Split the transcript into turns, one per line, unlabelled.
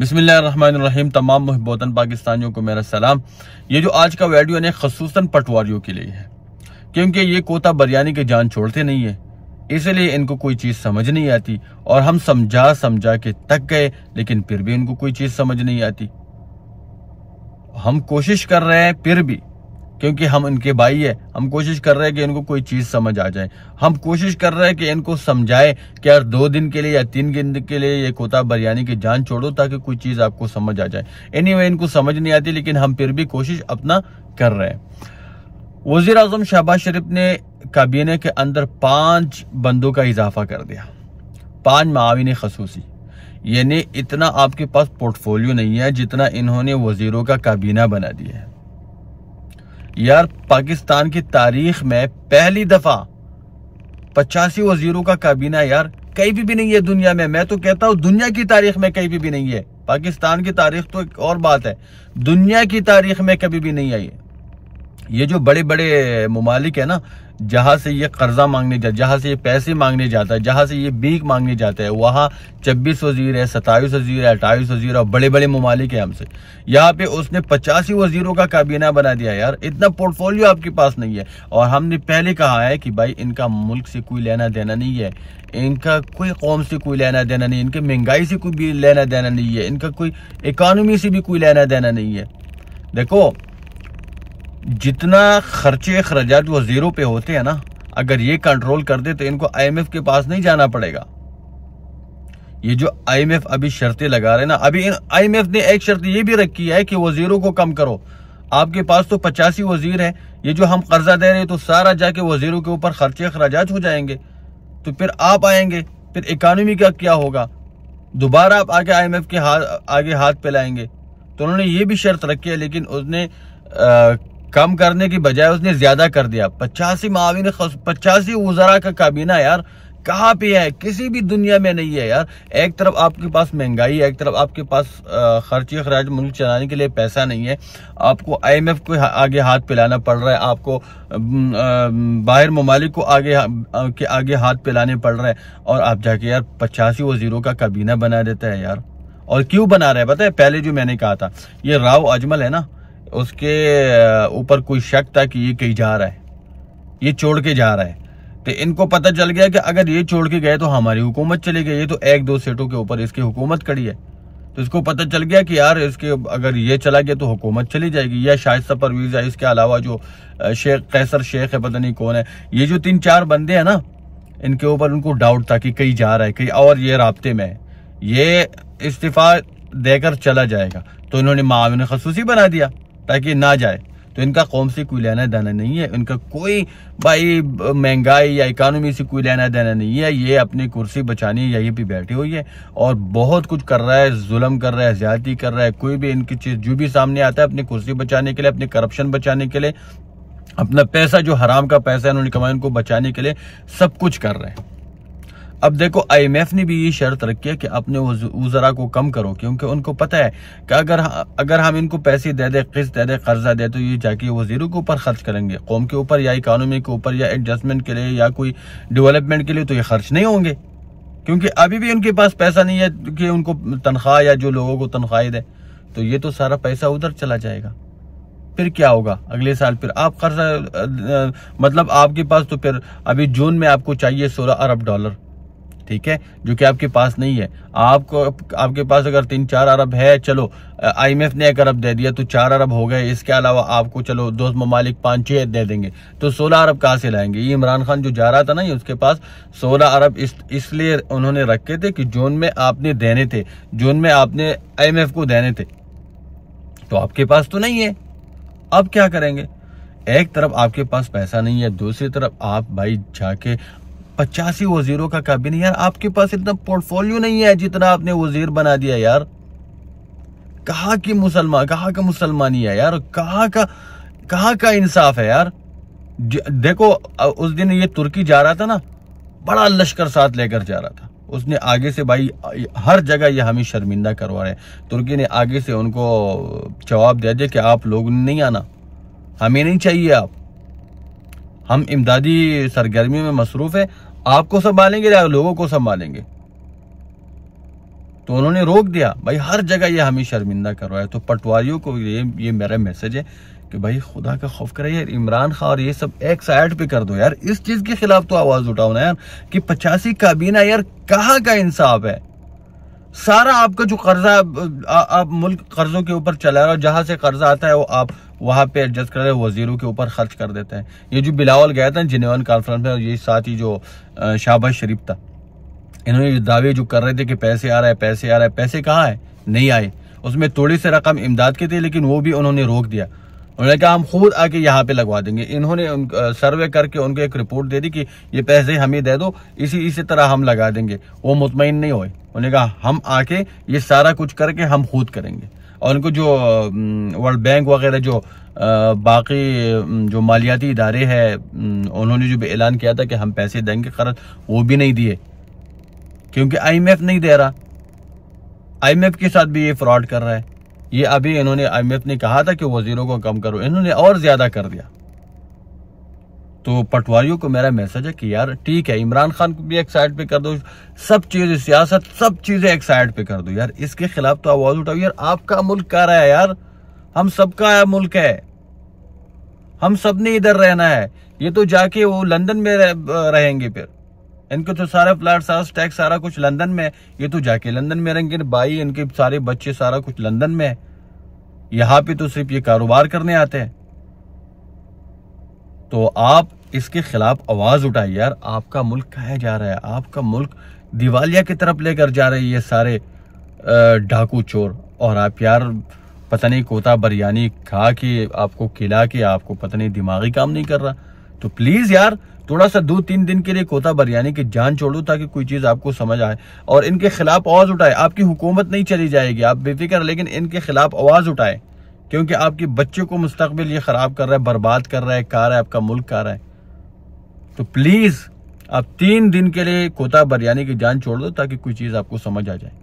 बिसमीम तमाम महबोतन पाकिस्तानियों को मेरा सलाम ये जो आज का वीडियो ने खसूस पटवारियों के लिए है क्योंकि ये कोता बरियानी के जान छोड़ते नहीं है इसलिए इनको कोई चीज़ समझ नहीं आती और हम समझा समझा के तक गए लेकिन फिर भी इनको कोई चीज़ समझ नहीं आती हम कोशिश कर रहे हैं फिर भी क्योंकि हम इनके भाई है हम कोशिश कर रहे हैं कि इनको कोई चीज़ समझ आ जाए हम कोशिश कर रहे हैं कि इनको समझाएं कि यार दो दिन के लिए या तीन दिन के लिए ये कोता बरयानी की जान छोड़ो ताकि कोई चीज़ आपको समझ आ जाए एनी anyway, इनको समझ नहीं आती लेकिन हम फिर भी कोशिश अपना कर रहे हैं वजीर अजम शहबाज शरीफ ने काबीना के अंदर पांच बंदों का इजाफा कर दिया पांच माविन खसूसी यानी इतना आपके पास पोर्टफोलियो नहीं है जितना इन्होंने वजीरों का काबीना बना दिया है यार पाकिस्तान की तारीख में पहली दफा पचासी वजीरों का काबीना यार कहीं भी, भी नहीं है दुनिया में मैं तो कहता हूं दुनिया की तारीख में कहीं भी, भी नहीं है पाकिस्तान की तारीख तो एक और बात है दुनिया की तारीख में कभी भी नहीं आई है ये जो बड़े बड़े ममालिक है ना जहाँ से ये कर्जा मांगने जाता जहाँ से ये पैसे मांगने जाता है जहाँ से ये बीक मांगने जाता है वहाँ छब्बीस वजीर है सताईस वजीर है अट्ठाईस वजीर और बड़े बड़े ममालिक है हमसे यहाँ पे उसने पचासी वजीरों का काबीना बना दिया यार इतना पोर्टफोलियो आपके पास नहीं है और हमने पहले कहा है कि भाई इनका मुल्क से कोई लेना देना नहीं है इनका कोई कौम से कोई लेना देना नहीं इनके महंगाई से कोई भी लेना देना नहीं है इनका कोई इकानमी से भी कोई लेना देना नहीं है देखो जितना खर्चे अखराजात वो जीरो पे होते हैं ना अगर ये कंट्रोल कर दे तो इनको आईएमएफ के पास नहीं जाना पड़ेगा ये जो आईएमएफ अभी शर्तें लगा रहे ना अभी आईएमएफ ने एक शर्त ये भी रखी है कि वजीरों को कम करो आपके पास तो पचासी वजीर है ये जो हम कर्जा दे रहे हैं तो सारा जाके वजीरों के ऊपर खर्चे अखराज हो जाएंगे तो फिर आप आएंगे फिर इकानमी का क्या होगा दोबारा आप आगे एफ के हाथ आगे हाथ पे लाएंगे तो उन्होंने ये भी शर्त रखी है लेकिन उसने आ, कम करने की बजाय उसने ज्यादा कर दिया पचासी माविन पचासी वजरा का काबीना यार कहाँ पे है किसी भी दुनिया में नहीं है यार एक तरफ आपके पास महंगाई है एक तरफ आपके पास खर्ची खराज मुल्क चलाने के लिए पैसा नहीं है आपको आईएमएफ को आगे हाथ पिलाना पड़ रहा है आपको बाहर ममालिक को आगे के आगे हाथ पिलाने पड़ रहा है और आप जाके यार पचासी वजीरो का काबीना बना देता है यार और क्यों बना रहा है पता है पहले जो मैंने कहा था ये राव अजमल है ना उसके ऊपर कोई शक था कि ये कहीं जा रहा है ये छोड़ के जा रहा है तो इनको पता चल गया कि अगर ये छोड़ के गए तो हमारी हुकूमत चली गई ये तो एक दो सीटों के ऊपर इसकी हुकूमत खड़ी है तो इसको पता चल गया कि यार इसके अगर ये चला गया तो हुकूमत चली जाएगी या शायद सपरवीज़ है इसके अलावा जो शेख कैसर शेख है पता नहीं कौन है ये जो तीन चार बंदे हैं ना इनके ऊपर उनको डाउट था कि कहीं जा रहा है कहीं और ये रबते में है ये इस्तीफ़ा देकर चला जाएगा तो इन्होंने माविन खसूसी बना दिया ताकि ना जाए तो इनका कौम से कोई लेना देना नहीं है इनका कोई भाई महंगाई या इकानमी से कोई लेना देना नहीं है ये अपनी कुर्सी बचानी है यहीं पे बैठी हुई है और बहुत कुछ कर रहा है जुलम कर रहा है ज्यादती कर रहा है कोई भी इनकी चीज़ जो भी सामने आता है अपनी कुर्सी बचाने के लिए अपने करप्शन बचाने के लिए अपना पैसा जो हराम का पैसा है उन्होंने कमाया उनको बचाने के लिए सब कुछ कर रहे हैं अब देखो आईएमएफ ने भी ये शर्त रखी है कि अपने उजरा को कम करो क्योंकि उनको पता है कि अगर अगर हम इनको पैसे दे दे किस्त दे दे कर्जा दे तो ये जाके वजीरों के ऊपर खर्च करेंगे कौम के ऊपर या इकानमी के ऊपर या एडजस्टमेंट के लिए या कोई डेवलपमेंट के लिए तो ये खर्च नहीं होंगे क्योंकि अभी भी उनके पास पैसा नहीं है कि उनको तनख्वाह या जो लोगों को तनख्वाह दें तो ये तो सारा पैसा उधर चला जाएगा फिर क्या होगा अगले साल फिर आप कर्जा मतलब आपके पास तो फिर अभी जून में आपको चाहिए सोलह अरब डॉलर ठीक है जो कि आपके पास नहीं है आपको आपके पास अगर तीन चार अरब है चलो आईएमएफ ने एक अरब दे दिया तो चार अरब हो गए इसके अलावा आपको चलो दो ममालिक पाँच छः दे देंगे तो सोलह अरब कहाँ से लाएंगे ये इमरान खान जो जा रहा था ना ये उसके पास सोलह अरब इस इसलिए उन्होंने रखे थे कि जून में आपने देने थे जून में आपने आई को देने थे तो आपके पास तो नहीं है अब क्या करेंगे एक तरफ आपके पास पैसा नहीं है दूसरी तरफ आप भाई जाके पचासी वजीरों का काबिन यार आपके पास इतना पोर्टफोलियो नहीं है जितना आपने वजीर बना दिया यार कहा की मुसलमान कहा का मुसलमान ही है यार कहा का कहाँ का इंसाफ है यार देखो उस दिन ये तुर्की जा रहा था ना बड़ा लश्कर साथ लेकर जा रहा था उसने आगे से भाई हर जगह ये हमें शर्मिंदा करवा रहे हैं तुर्की ने आगे से उनको जवाब दे दिया कि आप लोग नहीं आना हमें नहीं चाहिए आप हम इमदादी सरगर्मियों में मसरूफ़ है आपको संभालेंगे या लोगों को संभालेंगे तो उन्होंने रोक दिया भाई हर जगह ये हमें शर्मिंदा करवाया तो पटवारियों को ये ये मेरा मैसेज है कि भाई खुदा का खौफ करे यार इमरान खान और ये सब एक साइड पे कर दो यार इस चीज़ के खिलाफ तो आवाज़ उठाओ ना यार कि पचासी काबीना यार कहाँ का इंसाफ है सारा आपका जो कर्जा आप, मुल्क कर्जों के ऊपर चला रहा हो जहां से कर्जा आता है वो आप वहाँ पे एडजस्ट कर रहे वजीरों के ऊपर खर्च कर देते हैं ये जो बिलावल गया था जिनेवन कॉन्फ्रेंस में ये साथ ही जो शाहबाज शरीफ था इन्होंने दावे जो कर रहे थे कि पैसे आ रहा है पैसे आ रहा है पैसे कहाँ है नहीं आए उसमें थोड़ी सी रकम इमदाद की थी लेकिन वो भी उन्होंने रोक दिया उन्होंने कहा हम खुद आके यहाँ पे लगवा देंगे इन्होंने उन सर्वे करके उनको एक रिपोर्ट दे दी कि ये पैसे हमें दे दो इसी इसी तरह हम लगा देंगे वो मुतमिन नहीं हुए उन्होंने कहा हम आके ये सारा कुछ करके हम खुद करेंगे और उनको जो वर्ल्ड बैंक वगैरह जो बाकी जो मालियाती इदारे हैं उन्होंने जो भी ऐलान किया था कि हम पैसे देंगे कर्ज वो भी नहीं दिए क्योंकि आई नहीं दे रहा आई के साथ भी ये फ्रॉड कर रहा है ये अभी इन्होंने आई ने कहा था कि वजीरों को कम करो इन्होंने और ज़्यादा कर दिया तो पटवारियों को मेरा मैसेज है कि यार ठीक है इमरान खान को भी एक साइड पे कर दो सब चीज़ें सियासत सब चीज़ें एक साइड पे कर दो यार इसके खिलाफ तो आवाज़ उठाओ यार आपका मुल्क कह रहा है यार हम सबका मुल्क है हम सब ने इधर रहना है ये तो जाके वो लंदन में रहेंगे फिर इनके तो सारा फ्लैट सारा टैक्स सारा कुछ लंदन में ये तो जाके लंदन में रहेंगे भाई इनके सारे बच्चे सारा कुछ लंदन में है यहाँ पे तो सिर्फ ये कारोबार करने आते हैं तो आप इसके खिलाफ आवाज़ उठाए यार आपका मुल्क कहा जा रहा है आपका मुल्क दिवालिया की तरफ लेकर जा रहे ये सारे डाकू चोर और आप यार पता नहीं कोता बरयानी खा के आपको खिला के आपको पता नहीं दिमागी काम नहीं कर रहा तो प्लीज़ यार थोड़ा सा दो तीन दिन के लिए कोता बरयानी की जान छोड़ो ताकि कोई चीज़ आपको समझ आए और इनके खिलाफ आवाज़ उठाए आपकी हुकूमत नहीं चली जाएगी आप बेफिक्र लेकिन इनके खिलाफ आवाज़ उठाए क्योंकि आपके बच्चों को मुस्तबिल ये ख़राब कर रहा है बर्बाद कर रहा है कार है आपका मुल्क कार है तो प्लीज़ आप तीन दिन के लिए कोता बरयानी की जान छोड़ दो ताकि कोई चीज़ आपको समझ आ जाए